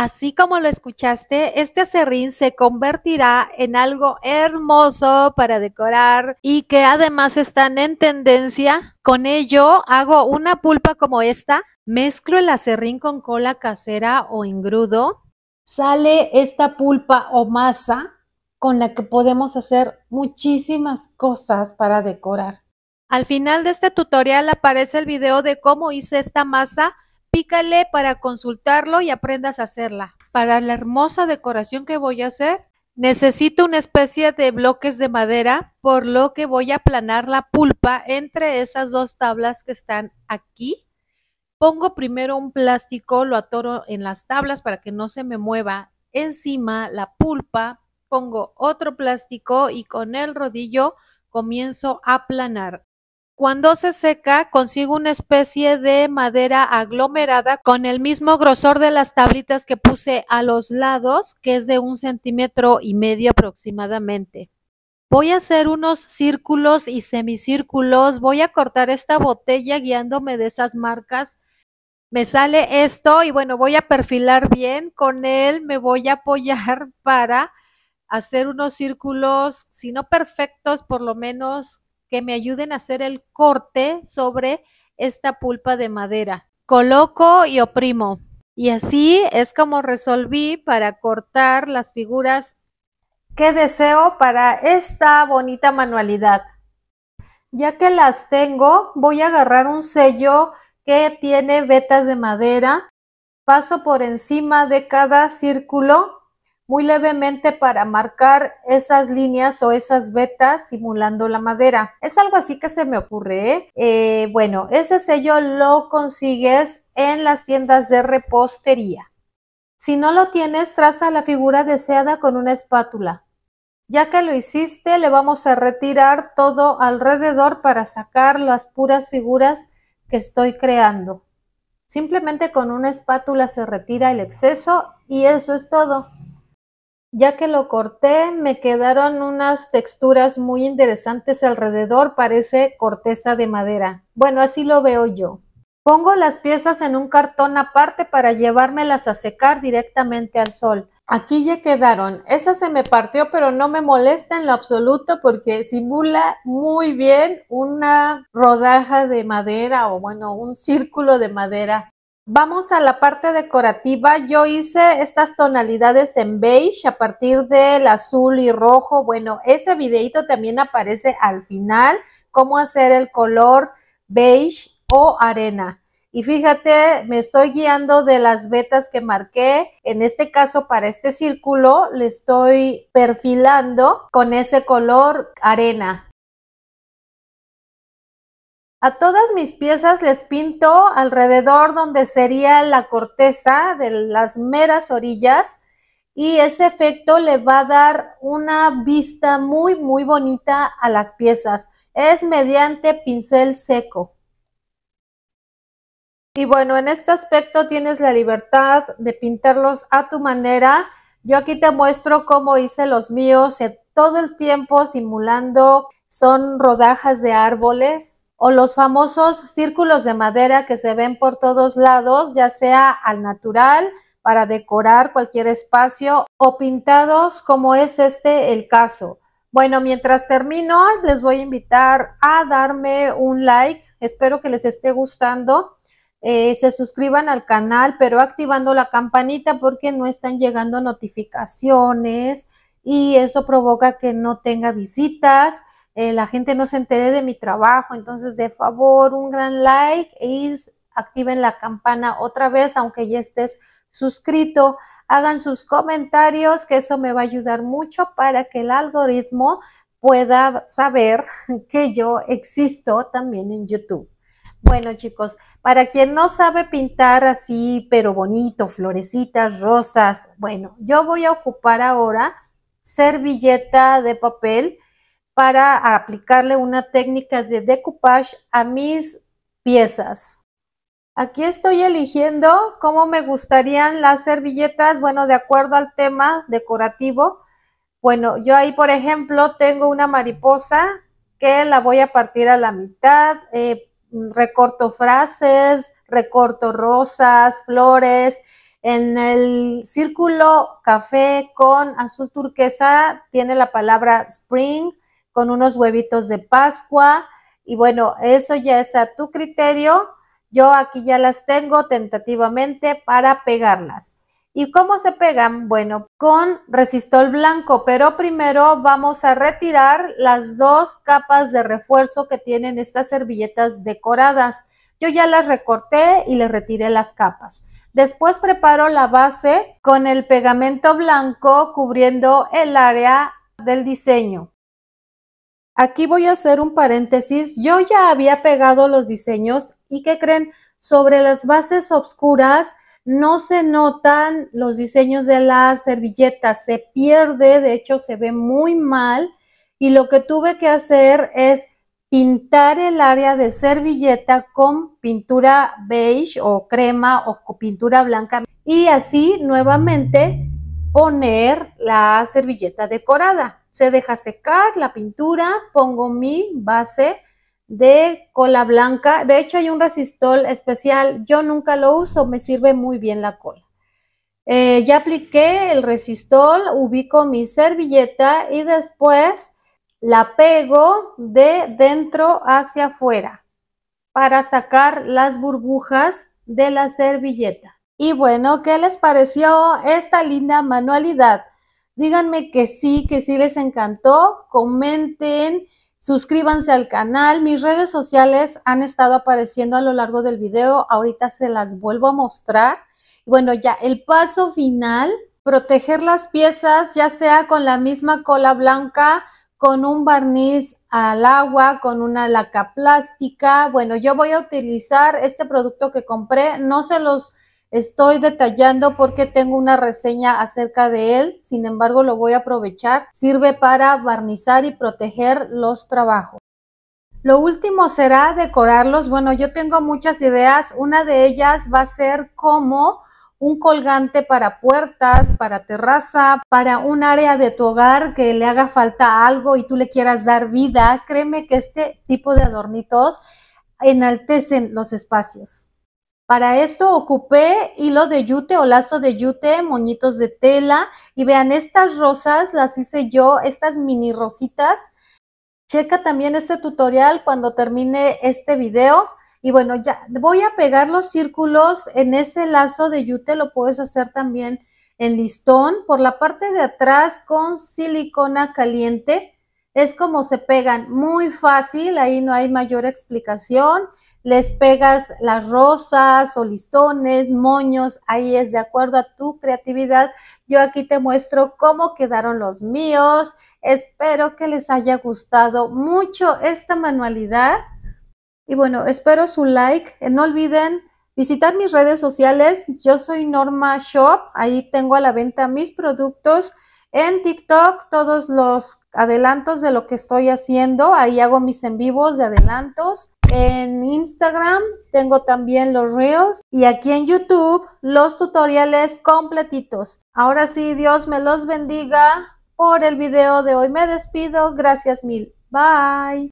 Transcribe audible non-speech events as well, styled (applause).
Así como lo escuchaste, este acerrín se convertirá en algo hermoso para decorar y que además están en tendencia. Con ello hago una pulpa como esta, mezclo el acerrín con cola casera o engrudo, sale esta pulpa o masa con la que podemos hacer muchísimas cosas para decorar. Al final de este tutorial aparece el video de cómo hice esta masa Pícale para consultarlo y aprendas a hacerla. Para la hermosa decoración que voy a hacer, necesito una especie de bloques de madera, por lo que voy a aplanar la pulpa entre esas dos tablas que están aquí. Pongo primero un plástico, lo atoro en las tablas para que no se me mueva. Encima la pulpa, pongo otro plástico y con el rodillo comienzo a aplanar. Cuando se seca, consigo una especie de madera aglomerada con el mismo grosor de las tablitas que puse a los lados, que es de un centímetro y medio aproximadamente. Voy a hacer unos círculos y semicírculos. Voy a cortar esta botella guiándome de esas marcas. Me sale esto y bueno, voy a perfilar bien. Con él me voy a apoyar (laughs) para hacer unos círculos, si no perfectos, por lo menos que me ayuden a hacer el corte sobre esta pulpa de madera. Coloco y oprimo. Y así es como resolví para cortar las figuras que deseo para esta bonita manualidad. Ya que las tengo, voy a agarrar un sello que tiene vetas de madera, paso por encima de cada círculo muy levemente para marcar esas líneas o esas vetas simulando la madera. Es algo así que se me ocurre. ¿eh? eh, bueno, ese sello lo consigues en las tiendas de repostería. Si no lo tienes, traza la figura deseada con una espátula. Ya que lo hiciste, le vamos a retirar todo alrededor para sacar las puras figuras que estoy creando. Simplemente con una espátula se retira el exceso y eso es todo. Ya que lo corté, me quedaron unas texturas muy interesantes alrededor, parece corteza de madera. Bueno, así lo veo yo. Pongo las piezas en un cartón aparte para llevármelas a secar directamente al sol. Aquí ya quedaron. Esa se me partió, pero no me molesta en lo absoluto porque simula muy bien una rodaja de madera o bueno, un círculo de madera. Vamos a la parte decorativa. Yo hice estas tonalidades en beige a partir del azul y rojo. Bueno, ese videito también aparece al final, cómo hacer el color beige o arena. Y fíjate, me estoy guiando de las vetas que marqué. En este caso, para este círculo, le estoy perfilando con ese color arena. A todas mis piezas les pinto alrededor donde sería la corteza de las meras orillas y ese efecto le va a dar una vista muy muy bonita a las piezas. Es mediante pincel seco. Y bueno, en este aspecto tienes la libertad de pintarlos a tu manera. Yo aquí te muestro cómo hice los míos todo el tiempo simulando, son rodajas de árboles o los famosos círculos de madera que se ven por todos lados, ya sea al natural, para decorar cualquier espacio o pintados como es este el caso. Bueno, mientras termino, les voy a invitar a darme un like. Espero que les esté gustando. Eh, se suscriban al canal, pero activando la campanita porque no están llegando notificaciones y eso provoca que no tenga visitas eh, la gente no se entere de mi trabajo. Entonces, de favor, un gran like y e activen la campana otra vez, aunque ya estés suscrito. Hagan sus comentarios, que eso me va a ayudar mucho para que el algoritmo pueda saber (laughs) que yo existo también en YouTube. Bueno chicos, para quien no sabe pintar así, pero bonito, florecitas, rosas, bueno, yo voy a ocupar ahora servilleta de papel para aplicarle una técnica de decoupage a mis piezas. Aquí estoy eligiendo cómo me gustarían las servilletas, bueno, de acuerdo al tema decorativo. Bueno, yo ahí, por ejemplo, tengo una mariposa que la voy a partir a la mitad, eh, recorto frases, recorto rosas, flores. En el círculo café con azul turquesa tiene la palabra spring con unos huevitos de Pascua. Y bueno, eso ya es a tu criterio. Yo aquí ya las tengo tentativamente para pegarlas. ¿Y cómo se pegan? Bueno, con resistol blanco, pero primero vamos a retirar las dos capas de refuerzo que tienen estas servilletas decoradas. Yo ya las recorté y le retiré las capas. Después preparo la base con el pegamento blanco cubriendo el área del diseño. Aquí voy a hacer un paréntesis. Yo ya había pegado los diseños y que creen? Sobre las bases oscuras no se notan los diseños de la servilleta se pierde, de hecho se ve muy mal y lo que tuve que hacer es pintar el área de servilleta con pintura beige o crema o pintura blanca y así nuevamente poner la servilleta decorada. Se deja secar la pintura, pongo mi base de cola blanca. De hecho hay un resistol especial, yo nunca lo uso, me sirve muy bien la cola. Eh, ya apliqué el resistol, ubico mi servilleta y después la pego de dentro hacia afuera para sacar las burbujas de la servilleta. Y bueno, ¿qué les pareció esta linda manualidad? Díganme que sí, que sí les encantó. Comenten, suscríbanse al canal. Mis redes sociales han estado apareciendo a lo largo del video. Ahorita se las vuelvo a mostrar. Bueno, ya el paso final, proteger las piezas, ya sea con la misma cola blanca, con un barniz al agua, con una laca plástica. Bueno, yo voy a utilizar este producto que compré. No se los Estoy detallando porque tengo una reseña acerca de él, sin embargo lo voy a aprovechar. Sirve para barnizar y proteger los trabajos. Lo último será decorarlos. Bueno, yo tengo muchas ideas. Una de ellas va a ser como un colgante para puertas, para terraza, para un área de tu hogar que le haga falta algo y tú le quieras dar vida. Créeme que este tipo de adornitos enaltecen los espacios. Para esto ocupé hilo de yute o lazo de yute, moñitos de tela y vean estas rosas las hice yo, estas mini rositas. Checa también este tutorial cuando termine este video. Y bueno, ya voy a pegar los círculos en ese lazo de yute, lo puedes hacer también en listón, por la parte de atrás con silicona caliente. Es como se pegan, muy fácil, ahí no hay mayor explicación les pegas las rosas o listones, moños, ahí es de acuerdo a tu creatividad. Yo aquí te muestro cómo quedaron los míos. Espero que les haya gustado mucho esta manualidad. Y bueno, espero su like. Eh, no olviden visitar mis redes sociales. Yo soy Norma Shop. Ahí tengo a la venta mis productos. En TikTok todos los adelantos de lo que estoy haciendo. Ahí hago mis en vivos de adelantos. En Instagram tengo también los reels y aquí en YouTube los tutoriales completitos. Ahora sí, Dios me los bendiga por el video de hoy. Me despido. Gracias mil. Bye.